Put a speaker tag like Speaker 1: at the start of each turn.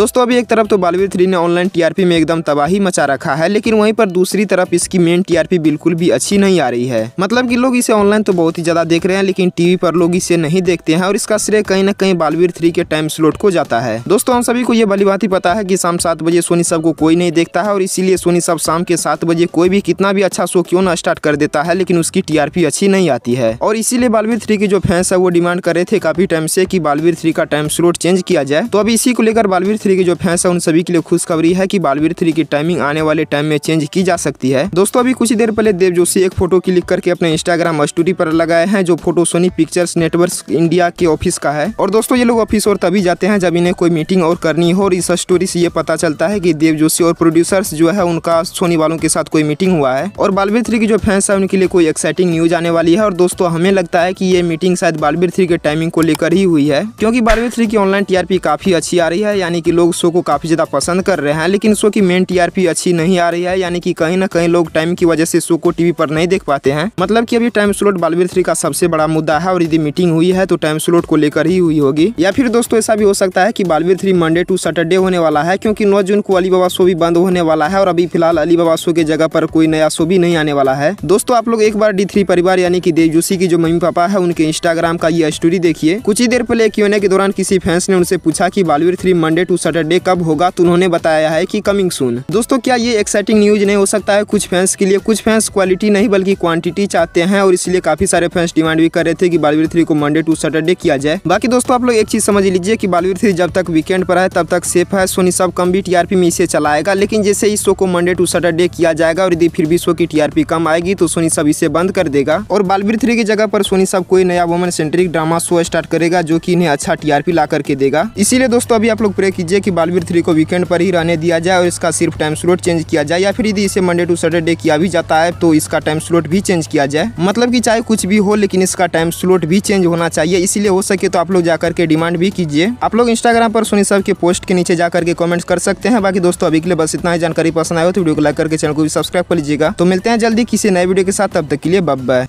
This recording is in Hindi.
Speaker 1: दोस्तों अभी एक तरफ तो बालवीर थ्री ने ऑनलाइन टीआरपी में एकदम तबाही मचा रखा है लेकिन वहीं पर दूसरी तरफ इसकी मेन टीआरपी बिल्कुल भी अच्छी नहीं आ रही है मतलब कि लोग इसे ऑनलाइन तो बहुत ही ज्यादा देख रहे हैं लेकिन टीवी पर लोग इसे नहीं देखते हैं और इसका श्रेय कहीं ना कहीं बालवीर थ्री के टाइम स्लोट को जाता है दोस्तों हम सभी को ये भली बात ही पता है की शाम सात बजे सोनी सब को कोई नहीं देखता है और इसीलिए सोनी सब शाम के सात बजे कोई भी कितना भी अच्छा शो क्यों ना स्टार्ट कर देता है लेकिन उसकी टीआरपी अच्छी नहीं आती है और इसीलिए बालवीर थ्री के जो फैंस है वो डिमांड कर रहे थे काफी टाइम से की बालवीर थ्री का टाइम स्लोट चेंज किया जाए तो अभी इसी को लेकर बालवीर थ्री थ्री के जो फैंस है उन सभी के लिए खुशखबरी है कि बालवीर थ्री की टाइमिंग आने वाले टाइम में चेंज की जा सकती है दोस्तों अभी कुछ ही देर पहले देव जोशी एक फोटो क्लिक करके अपने इंस्टाग्राम स्टोरी पर लगाए हैं जो photo Sony Pictures Network India के ऑफिस का है और दोस्तों ये लोग ऑफिस और तभी जाते हैं जब इन्हें कोई मीटिंग और करनी हो और इस स्टोरी से ये पता चलता है की देव जोशी और प्रोड्यूसर्स जो है उनका सोनी वालों के साथ कोई मीटिंग हुआ है और बालवीर थ्री की जो फैंस है उनके लिए कोई एक्साइटिंग न्यूज आने वाली है और दोस्तों हमें लगता है की ये मीटिंग शायद बालवीर थ्री के टाइमिंग को लेकर ही हुई है क्योंकि बालवीर थ्री की ऑनलाइन टीआरपी काफी अच्छी आ रही है यानी कि लोग शो को काफ़ी ज़्यादा पसंद कर रहे हैं लेकिन शो की मेन टीआरपी अच्छी नहीं आ रही है यानी कि कहीं ना कहीं लोग टाइम की वजह से शो को टीवी पर नहीं देख पाते हैं मतलब कि अभी टाइम स्लोट बालवीर थ्री का सबसे बड़ा मुद्दा है और यदि मीटिंग हुई है तो टाइम स्लोट को लेकर ही हुई होगी या फिर दोस्तों ऐसा भी हो सकता है कि Baalveer three Monday to Saturday होने वाला है क्योंकि नौ जून को अली बाबा शो भी बंद होने वाला है और अभी फिलहाल अली बाबा शो के जगह पर कोई नया शो भी नहीं आने वाला है दोस्तों आप लोग एक बार डी परिवार यानी कि देव जोशी की जो मम्मी पापा है उनके इंस्टाग्राम का ये स्टोरी देखिए कुछ ही देर पहले क्यों के दौरान किसी फैंस ने उनसे पूछा की Baalveer three Monday to Saturday कब होगा तो उन्होंने बताया है कि कमिंग सून दोस्तों क्या ये एक्साइटिंग न्यूज नहीं हो सकता है कुछ फैंस के लिए कुछ फैंस क्वालिटी नहीं बल्कि क्वांटिटी चाहते हैं और इसलिए काफी सारे फैंस डिमांड भी कर रहे थे कि बालवीर थ्री को मंडे टू सैटरडे किया जाए बाकी दोस्तों आप लोग एक चीज समझ लीजिए की बालवीर थ्री जब तक वीकेंड पर है तब तक सेफ है सोनी सब कम भी टीआरपी में इसे चलाएगा लेकिन जैसे इस शो को मंडे टू सैटरडे किया जाएगा और यदि फिर भी शो की टीआरपी कम आएगी तो सोनी सब इसे बंद कर देगा और बालवीर थ्री की जगह पर सोनी सब कोई नया woman centric drama show start करेगा जो की इन्हें अच्छा टीआरपी ला करके देगा इसीलिए दोस्तों अभी आप लोग प्रे कीजिए कीजिए कि बालवीर थ्री को वीकेंड पर ही रहने दिया जाए और इसका सिर्फ टाइम स्लोट चेंज किया जाए या फिर यदि इसे मंडे टू सैटरडे किया भी जाता है तो इसका टाइम स्लोट भी चेंज किया जाए मतलब कि चाहे कुछ भी हो लेकिन इसका टाइम स्लोट भी चेंज होना चाहिए इसलिए हो सके तो आप लोग जाकर के डिमांड भी कीजिए आप लोग इंस्टाग्राम पर सुनी सब के पोस्ट के नीचे जाकर के कॉमेंट कर सकते हैं बाकी दोस्तों अभी के लिए बस इतना ही जानकारी पसंद आए तो वीडियो को लाइक करके चैनल को भी सब्सक्राइब कर लीजिएगा तो मिलते हैं जल्दी किसी नए वीडियो के साथ तब तक के लिए बब